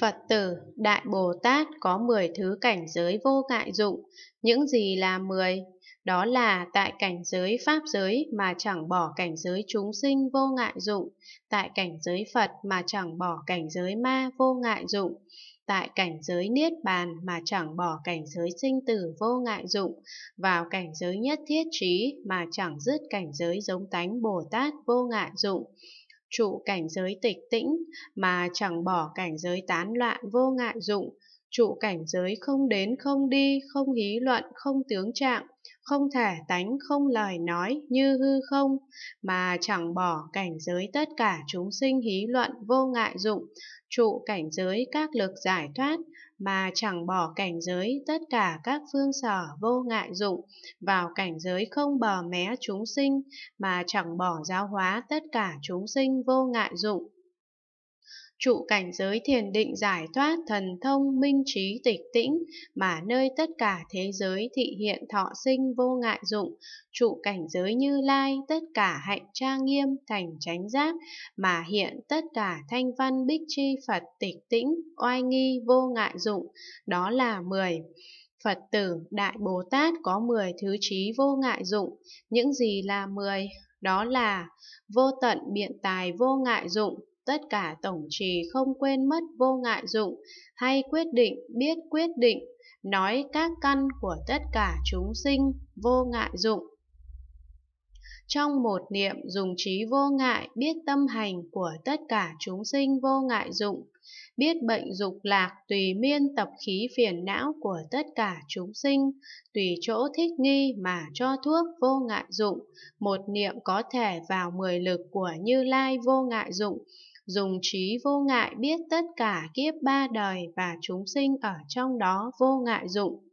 Phật tử, Đại Bồ Tát có 10 thứ cảnh giới vô ngại dụng, những gì là 10? Đó là tại cảnh giới Pháp giới mà chẳng bỏ cảnh giới chúng sinh vô ngại dụng, tại cảnh giới Phật mà chẳng bỏ cảnh giới ma vô ngại dụng, tại cảnh giới Niết Bàn mà chẳng bỏ cảnh giới sinh tử vô ngại dụng, vào cảnh giới nhất thiết trí mà chẳng dứt cảnh giới giống tánh Bồ Tát vô ngại dụng trụ cảnh giới tịch tĩnh mà chẳng bỏ cảnh giới tán loạn vô ngại dụng, trụ cảnh giới không đến không đi, không hí luận, không tướng trạng, không thể tánh, không lời nói như hư không, mà chẳng bỏ cảnh giới tất cả chúng sinh hí luận vô ngại dụng, trụ cảnh giới các lực giải thoát, mà chẳng bỏ cảnh giới tất cả các phương sở vô ngại dụng, vào cảnh giới không bờ mé chúng sinh, mà chẳng bỏ giáo hóa tất cả chúng sinh vô ngại dụng trụ cảnh giới thiền định giải thoát thần thông minh trí tịch tĩnh mà nơi tất cả thế giới thị hiện thọ sinh vô ngại dụng, trụ cảnh giới như lai tất cả hạnh trang nghiêm thành chánh giác mà hiện tất cả thanh văn bích chi Phật tịch tĩnh oai nghi vô ngại dụng, đó là mười Phật tử Đại Bồ Tát có 10 thứ trí vô ngại dụng, những gì là 10? Đó là vô tận biện tài vô ngại dụng, tất cả tổng trì không quên mất vô ngại dụng, hay quyết định biết quyết định, nói các căn của tất cả chúng sinh vô ngại dụng. Trong một niệm dùng trí vô ngại biết tâm hành của tất cả chúng sinh vô ngại dụng, biết bệnh dục lạc tùy miên tập khí phiền não của tất cả chúng sinh, tùy chỗ thích nghi mà cho thuốc vô ngại dụng, một niệm có thể vào mười lực của Như Lai vô ngại dụng, dùng trí vô ngại biết tất cả kiếp ba đời và chúng sinh ở trong đó vô ngại dụng.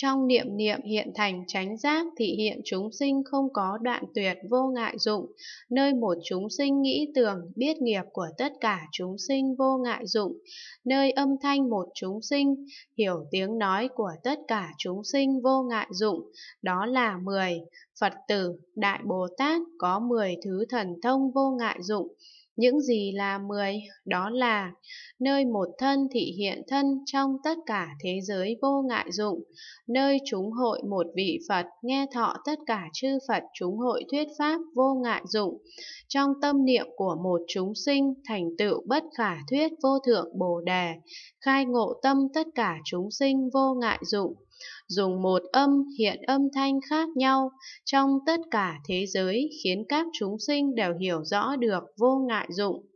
Trong niệm niệm hiện thành chánh giác thì hiện chúng sinh không có đoạn tuyệt vô ngại dụng, nơi một chúng sinh nghĩ tưởng biết nghiệp của tất cả chúng sinh vô ngại dụng, nơi âm thanh một chúng sinh hiểu tiếng nói của tất cả chúng sinh vô ngại dụng, đó là mười Phật tử, Đại Bồ Tát có mười thứ thần thông vô ngại dụng, những gì là mười? Đó là nơi một thân thị hiện thân trong tất cả thế giới vô ngại dụng, nơi chúng hội một vị Phật nghe thọ tất cả chư Phật chúng hội thuyết pháp vô ngại dụng, trong tâm niệm của một chúng sinh thành tựu bất khả thuyết vô thượng Bồ Đề, khai ngộ tâm tất cả chúng sinh vô ngại dụng dùng một âm hiện âm thanh khác nhau trong tất cả thế giới khiến các chúng sinh đều hiểu rõ được vô ngại dụng.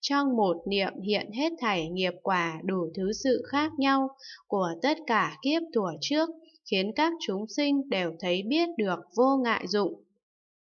Trong một niệm hiện hết thảy nghiệp quả đủ thứ sự khác nhau của tất cả kiếp thuở trước, khiến các chúng sinh đều thấy biết được vô ngại dụng.